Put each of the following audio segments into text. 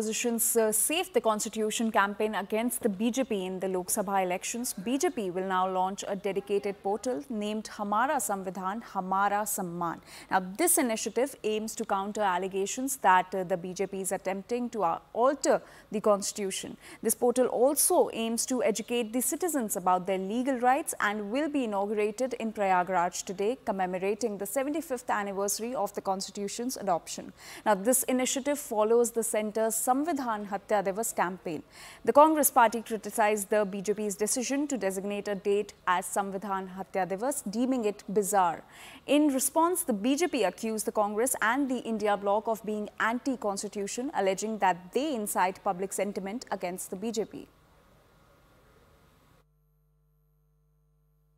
opposition's uh, Save the Constitution campaign against the BJP in the Lok Sabha elections, BJP will now launch a dedicated portal named Hamara Samvidhan, Hamara Samman. Now, this initiative aims to counter allegations that uh, the BJP is attempting to uh, alter the Constitution. This portal also aims to educate the citizens about their legal rights and will be inaugurated in Prayagraj today, commemorating the 75th anniversary of the Constitution's adoption. Now, this initiative follows the center's Samvidhan Hatya Divas campaign. The Congress party criticized the BJP's decision to designate a date as Samvidhan Hatya Divas, deeming it bizarre. In response, the BJP accused the Congress and the India bloc of being anti-constitution, alleging that they incite public sentiment against the BJP.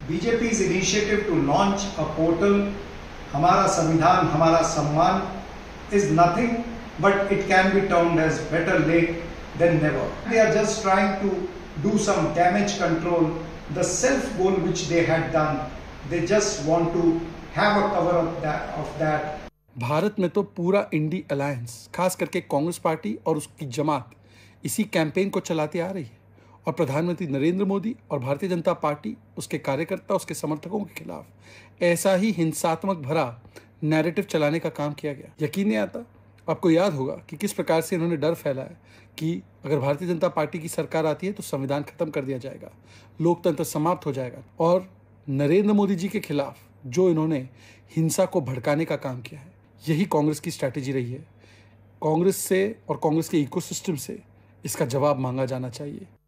BJP's initiative to launch a portal, Hamara Samvidhan, Hamara Samman," is nothing. but it can be termed as better late than never. They are just trying to do some damage control. The self goal which they had done, they just want to have a cover up that, of that. Bharat में तो पूरा INDI alliance खास करके Congress party और उसकी जमात इसी campaign को चलाते आ रही है और प्रधानमंत्री नरेंद्र मोदी और भारतीय जनता पार्टी उसके कार्यकर्ता उसके समर्थकों के खिलाफ ऐसा ही हिंसात्मक भरा नैरेटिव चलाने का काम किया गया यकीन नहीं आता आपको याद होगा कि किस प्रकार से इन्होंने डर फैलाया कि अगर भारतीय जनता पार्टी की सरकार आती है तो संविधान खत्म कर दिया जाएगा लोकतंत्र समाप्त हो जाएगा और नरेंद्र मोदी जी के खिलाफ जो इन्होंने हिंसा को भड़काने का काम किया है यही कांग्रेस की स्ट्रैटेजी रही है कांग्रेस से और कांग्रेस के इकोसिस्टम से इसका जवाब मांगा जाना चाहिए